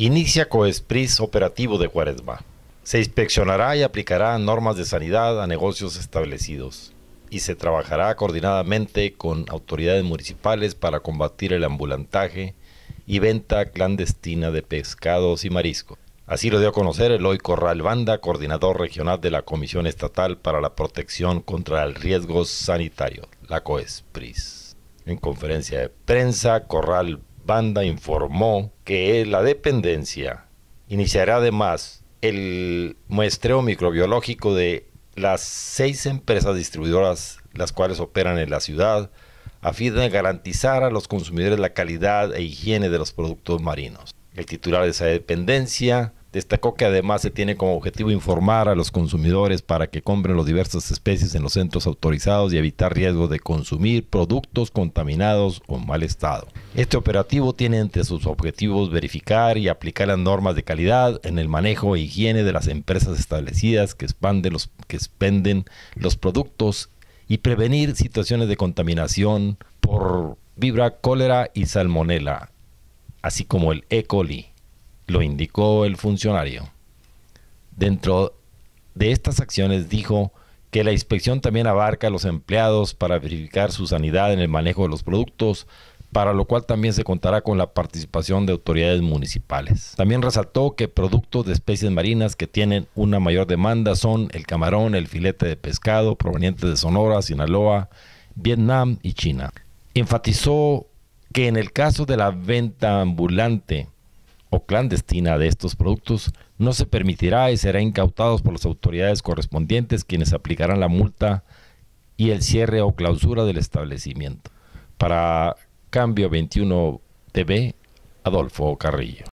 Inicia COESPRIS operativo de Juárez Bá. Se inspeccionará y aplicará normas de sanidad a negocios establecidos y se trabajará coordinadamente con autoridades municipales para combatir el ambulantaje y venta clandestina de pescados y mariscos. Así lo dio a conocer Eloy Corral Banda, coordinador regional de la Comisión Estatal para la Protección contra el Riesgo Sanitario, la COESPRIS. En conferencia de prensa, Corral Banda informó que la dependencia iniciará además el muestreo microbiológico de las seis empresas distribuidoras las cuales operan en la ciudad a fin de garantizar a los consumidores la calidad e higiene de los productos marinos. El titular de esa dependencia Destacó que además se tiene como objetivo informar a los consumidores para que compren las diversas especies en los centros autorizados y evitar riesgo de consumir productos contaminados o en mal estado. Este operativo tiene entre sus objetivos verificar y aplicar las normas de calidad en el manejo e higiene de las empresas establecidas que expanden los, los productos y prevenir situaciones de contaminación por vibra, cólera y salmonela, así como el E. coli lo indicó el funcionario. Dentro de estas acciones dijo que la inspección también abarca a los empleados para verificar su sanidad en el manejo de los productos, para lo cual también se contará con la participación de autoridades municipales. También resaltó que productos de especies marinas que tienen una mayor demanda son el camarón, el filete de pescado provenientes de Sonora, Sinaloa, Vietnam y China. Enfatizó que en el caso de la venta ambulante o clandestina de estos productos no se permitirá y será incautados por las autoridades correspondientes quienes aplicarán la multa y el cierre o clausura del establecimiento. Para Cambio 21 TV, Adolfo Carrillo.